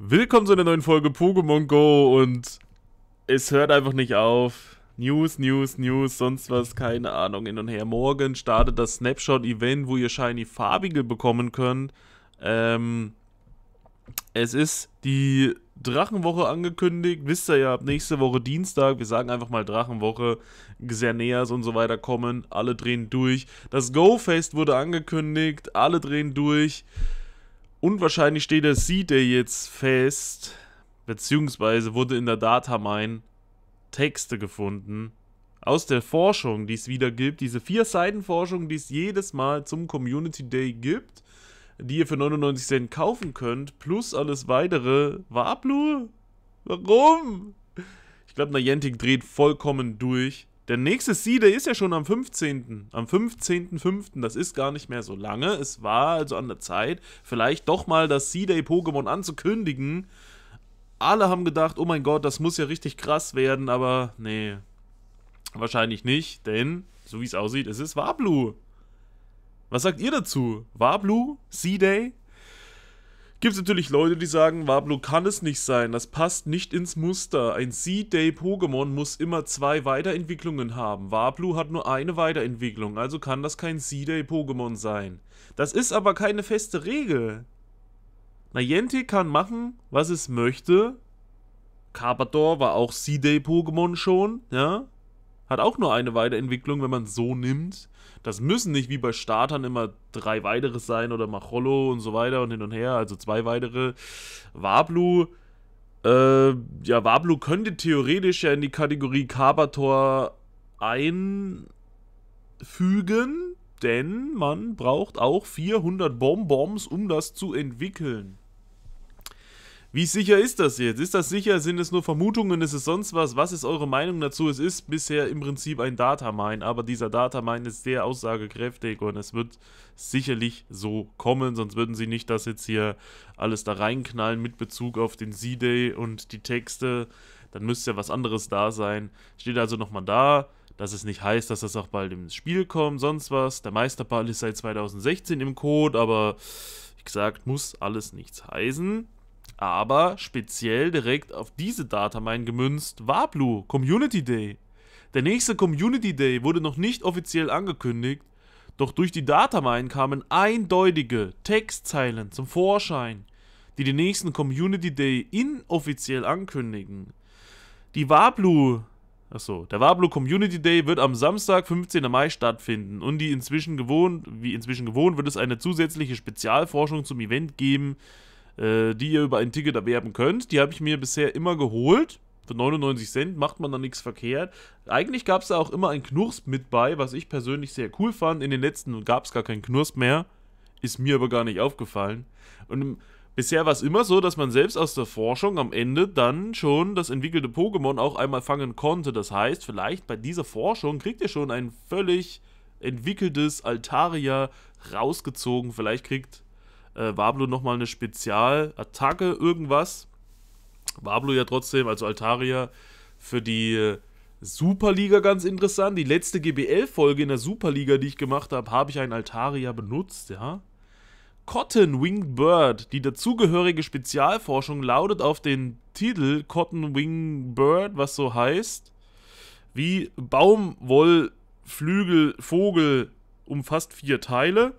Willkommen zu einer neuen Folge Pokémon Go und es hört einfach nicht auf. News, News, News, sonst was, keine Ahnung, hin und her. Morgen startet das Snapshot-Event, wo ihr Shiny Farbige bekommen könnt. Ähm, es ist die Drachenwoche angekündigt. Wisst ihr ja, ab nächste Woche Dienstag, wir sagen einfach mal Drachenwoche, Xerneas und so weiter kommen. Alle drehen durch. Das Go-Fest wurde angekündigt. Alle drehen durch. Unwahrscheinlich steht der C-Day jetzt fest, beziehungsweise wurde in der Datamine Texte gefunden aus der Forschung, die es wieder gibt, diese vier Seiten Forschung, die es jedes Mal zum Community Day gibt, die ihr für 99 Cent kaufen könnt, plus alles weitere. Wablu? Warum? Ich glaube, Niantic dreht vollkommen durch. Der nächste Seed ist ja schon am 15. Am 15.05. Das ist gar nicht mehr so lange. Es war also an der Zeit, vielleicht doch mal das Sea day pokémon anzukündigen. Alle haben gedacht, oh mein Gott, das muss ja richtig krass werden, aber nee. Wahrscheinlich nicht, denn, so wie es aussieht, es ist Wablu. Was sagt ihr dazu? Wablu? Sea day Gibt es natürlich Leute, die sagen, Wablu kann es nicht sein, das passt nicht ins Muster. Ein C-Day-Pokémon muss immer zwei Weiterentwicklungen haben. Wablu hat nur eine Weiterentwicklung, also kann das kein C-Day-Pokémon sein. Das ist aber keine feste Regel. Niantic kann machen, was es möchte. Carpador war auch C-Day-Pokémon schon, ja. Hat auch nur eine Weiterentwicklung, wenn man so nimmt. Das müssen nicht wie bei Startern immer drei weitere sein oder Macholo und so weiter und hin und her, also zwei weitere. Wablu, äh, ja, Wablu könnte theoretisch ja in die Kategorie Carbator einfügen, denn man braucht auch 400 Bonbons, um das zu entwickeln. Wie sicher ist das jetzt? Ist das sicher? Sind es nur Vermutungen? Ist es sonst was? Was ist eure Meinung dazu? Es ist bisher im Prinzip ein Datamine, aber dieser Datamine ist sehr aussagekräftig und es wird sicherlich so kommen, sonst würden sie nicht das jetzt hier alles da reinknallen mit Bezug auf den Z-Day und die Texte. Dann müsste ja was anderes da sein. Steht also nochmal da dass es nicht heißt, dass das auch bald ins Spiel kommt, sonst was. Der Meisterball ist seit 2016 im Code, aber wie gesagt, muss alles nichts heißen. Aber speziell direkt auf diese Datamine gemünzt war Blue Community Day. Der nächste Community Day wurde noch nicht offiziell angekündigt, doch durch die Datamine kamen eindeutige Textzeilen zum Vorschein, die den nächsten Community Day inoffiziell ankündigen. Die Wablu, achso, der Wablu Community Day wird am Samstag, 15. Mai stattfinden und die inzwischen gewohnt, wie inzwischen gewohnt, wird es eine zusätzliche Spezialforschung zum Event geben, äh, die ihr über ein Ticket erwerben könnt. Die habe ich mir bisher immer geholt. Für 99 Cent macht man da nichts verkehrt. Eigentlich gab es da auch immer ein Knurps mit bei, was ich persönlich sehr cool fand. In den letzten gab es gar keinen Knurps mehr. Ist mir aber gar nicht aufgefallen. Und bisher war es immer so, dass man selbst aus der Forschung am Ende dann schon das entwickelte Pokémon auch einmal fangen konnte. Das heißt, vielleicht bei dieser Forschung kriegt ihr schon ein völlig entwickeltes Altaria rausgezogen. Vielleicht kriegt äh, Wablu nochmal eine Spezialattacke, irgendwas. Wablu ja trotzdem, also Altaria, für die äh, Superliga ganz interessant. Die letzte GBL-Folge in der Superliga, die ich gemacht habe, habe ich einen Altaria benutzt, ja. Cotton Winged Bird. Die dazugehörige Spezialforschung lautet auf den Titel Cotton Winged Bird, was so heißt, wie Baumwollflügel Vogel umfasst vier Teile.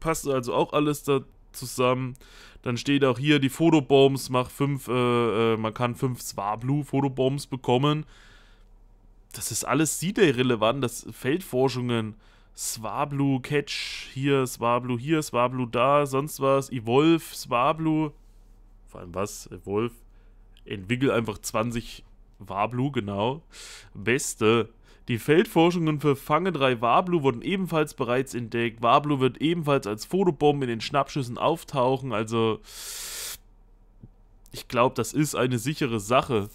Passt also auch alles da zusammen. Dann steht auch hier die Fotobombs, macht fünf, äh, äh, man kann fünf Swablu Fotobombs bekommen. Das ist alles C-Day-relevant, das Feldforschungen. Swablu, Catch, hier, Swablu, hier, Swablu, da, sonst was. Evolve, Swablu. Vor allem was? Evolve. Entwickel einfach 20 Wablu, genau. Beste. Die Feldforschungen für Fange 3 Wablu wurden ebenfalls bereits entdeckt. Wablu wird ebenfalls als Fotobomben in den Schnappschüssen auftauchen. Also, ich glaube, das ist eine sichere Sache.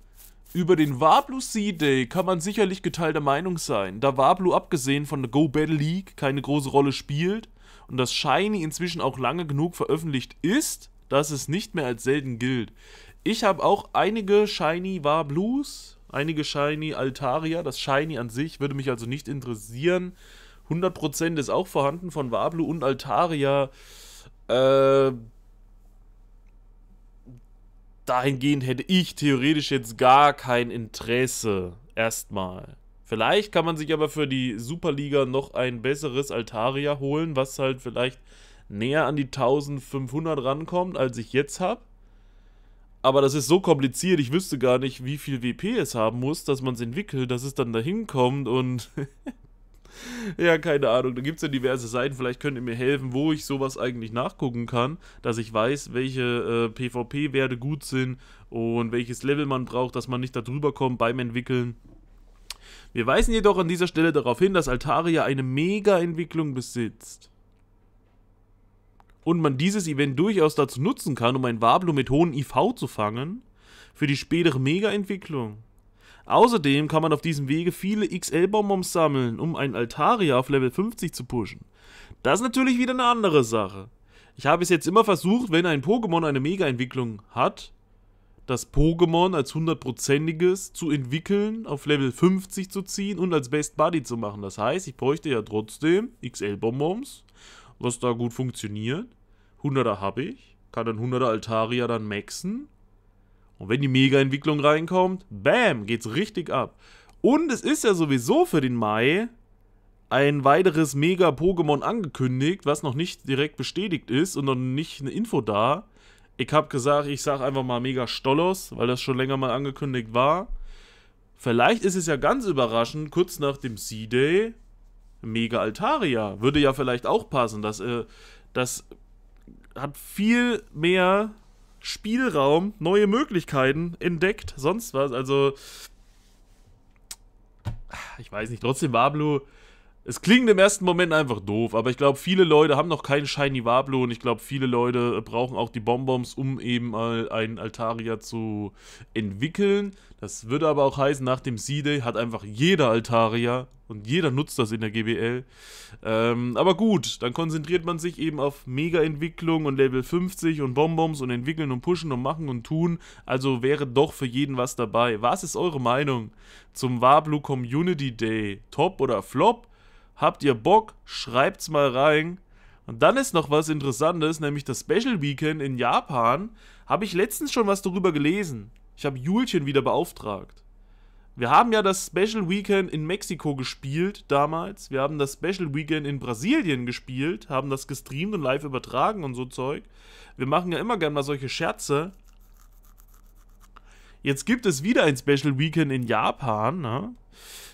Über den Wablu Sea Day kann man sicherlich geteilter Meinung sein, da Wablu abgesehen von der Go Battle League keine große Rolle spielt und das Shiny inzwischen auch lange genug veröffentlicht ist, dass es nicht mehr als selten gilt. Ich habe auch einige Shiny Wablus einige Shiny, Altaria, das Shiny an sich würde mich also nicht interessieren. 100% ist auch vorhanden von Wablu und Altaria. Äh, dahingehend hätte ich theoretisch jetzt gar kein Interesse. Erstmal. Vielleicht kann man sich aber für die Superliga noch ein besseres Altaria holen, was halt vielleicht näher an die 1500 rankommt, als ich jetzt habe. Aber das ist so kompliziert, ich wüsste gar nicht, wie viel WP es haben muss, dass man es entwickelt, dass es dann dahin kommt und... ja, keine Ahnung. Da gibt es ja diverse Seiten. Vielleicht könnt ihr mir helfen, wo ich sowas eigentlich nachgucken kann, dass ich weiß, welche äh, PvP-Werte gut sind und welches Level man braucht, dass man nicht da drüber kommt beim Entwickeln. Wir weisen jedoch an dieser Stelle darauf hin, dass Altaria eine Mega-Entwicklung besitzt und man dieses Event durchaus dazu nutzen kann, um ein Wablo mit hohem IV zu fangen, für die spätere Mega-Entwicklung. Außerdem kann man auf diesem Wege viele XL-Bonbons sammeln, um einen Altaria auf Level 50 zu pushen. Das ist natürlich wieder eine andere Sache. Ich habe es jetzt immer versucht, wenn ein Pokémon eine Mega-Entwicklung hat, das Pokémon als hundertprozentiges zu entwickeln, auf Level 50 zu ziehen und als Best Buddy zu machen. Das heißt, ich bräuchte ja trotzdem XL-Bonbons, was da gut funktioniert. 100er habe ich, kann dann 100er Altaria dann maxen. Und wenn die Mega-Entwicklung reinkommt, bam, geht's richtig ab. Und es ist ja sowieso für den Mai ein weiteres Mega-Pokémon angekündigt, was noch nicht direkt bestätigt ist und noch nicht eine Info da. Ich habe gesagt, ich sage einfach mal Mega Stollos, weil das schon länger mal angekündigt war. Vielleicht ist es ja ganz überraschend, kurz nach dem Sea day Mega Altaria. Würde ja vielleicht auch passen, dass, äh, dass hat viel mehr Spielraum, neue Möglichkeiten entdeckt, sonst was. Also, ich weiß nicht, trotzdem war Blue es klingt im ersten Moment einfach doof, aber ich glaube, viele Leute haben noch keinen Shiny Wablo und ich glaube, viele Leute brauchen auch die Bonbons, um eben mal einen Altaria zu entwickeln. Das würde aber auch heißen, nach dem Seeday hat einfach jeder Altaria und jeder nutzt das in der GBL. Ähm, aber gut, dann konzentriert man sich eben auf Mega-Entwicklung und Level 50 und Bonbons und entwickeln und pushen und machen und tun. Also wäre doch für jeden was dabei. Was ist eure Meinung zum Wablo Community Day? Top oder Flop? Habt ihr Bock? Schreibt's mal rein. Und dann ist noch was Interessantes, nämlich das Special Weekend in Japan. Habe ich letztens schon was darüber gelesen. Ich habe Julchen wieder beauftragt. Wir haben ja das Special Weekend in Mexiko gespielt damals. Wir haben das Special Weekend in Brasilien gespielt, haben das gestreamt und live übertragen und so Zeug. Wir machen ja immer gern mal solche Scherze. Jetzt gibt es wieder ein Special Weekend in Japan, ne?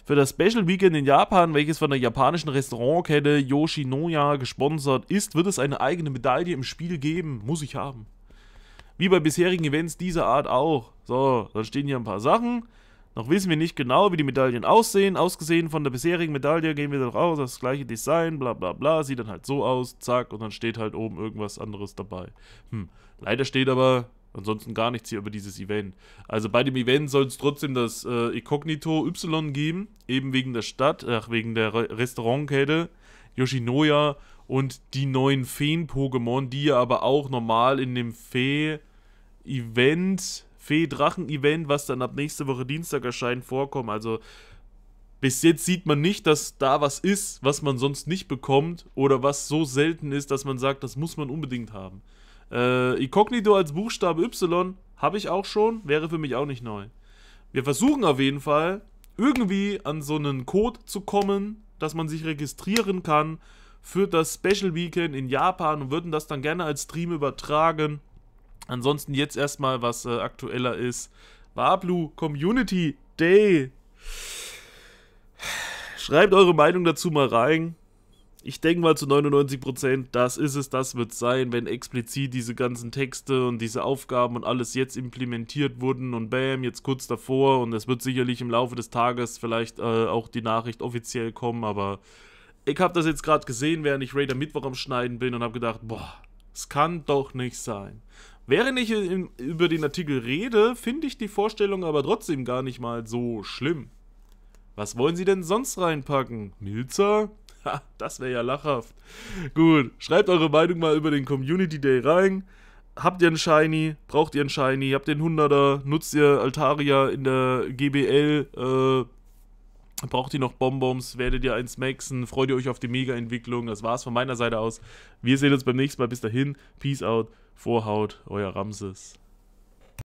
für das Special Weekend in Japan, welches von der japanischen Restaurantkette Yoshinoya gesponsert ist, wird es eine eigene Medaille im Spiel geben. Muss ich haben. Wie bei bisherigen Events dieser Art auch. So, dann stehen hier ein paar Sachen. Noch wissen wir nicht genau, wie die Medaillen aussehen. Ausgesehen von der bisherigen Medaille gehen wir dann raus, das gleiche Design, bla bla bla. Sieht dann halt so aus, zack, und dann steht halt oben irgendwas anderes dabei. Hm, leider steht aber Ansonsten gar nichts hier über dieses Event. Also bei dem Event soll es trotzdem das äh, Incognito Y geben, eben wegen der Stadt, ach, wegen der Re Restaurantkette, Yoshinoya und die neuen Feen-Pokémon, die ihr aber auch normal in dem Fee-Event, Fee-Drachen-Event, was dann ab nächste Woche Dienstag erscheint, vorkommen. Also bis jetzt sieht man nicht, dass da was ist, was man sonst nicht bekommt oder was so selten ist, dass man sagt, das muss man unbedingt haben. Äh, Incognito als Buchstabe Y habe ich auch schon, wäre für mich auch nicht neu. Wir versuchen auf jeden Fall, irgendwie an so einen Code zu kommen, dass man sich registrieren kann für das Special Weekend in Japan und würden das dann gerne als Stream übertragen. Ansonsten jetzt erstmal, was äh, aktueller ist. Wablu Community Day. Schreibt eure Meinung dazu mal rein ich denke mal zu 99 Prozent, das ist es, das wird sein, wenn explizit diese ganzen Texte und diese Aufgaben und alles jetzt implementiert wurden und bam, jetzt kurz davor und es wird sicherlich im Laufe des Tages vielleicht äh, auch die Nachricht offiziell kommen, aber ich habe das jetzt gerade gesehen, während ich Raider Mittwoch am Schneiden bin und habe gedacht, boah, es kann doch nicht sein. Während ich in, über den Artikel rede, finde ich die Vorstellung aber trotzdem gar nicht mal so schlimm. Was wollen sie denn sonst reinpacken? Milzer? das wäre ja lachhaft. Gut, schreibt eure Meinung mal über den Community Day rein. Habt ihr einen Shiny? Braucht ihr einen Shiny? Habt ihr einen 100er? Nutzt ihr Altaria in der GBL? Äh, braucht ihr noch Bonbons? Werdet ihr eins maxen? Freut ihr euch auf die Mega-Entwicklung? Das war's von meiner Seite aus. Wir sehen uns beim nächsten Mal. Bis dahin. Peace out. Vorhaut. Euer Ramses.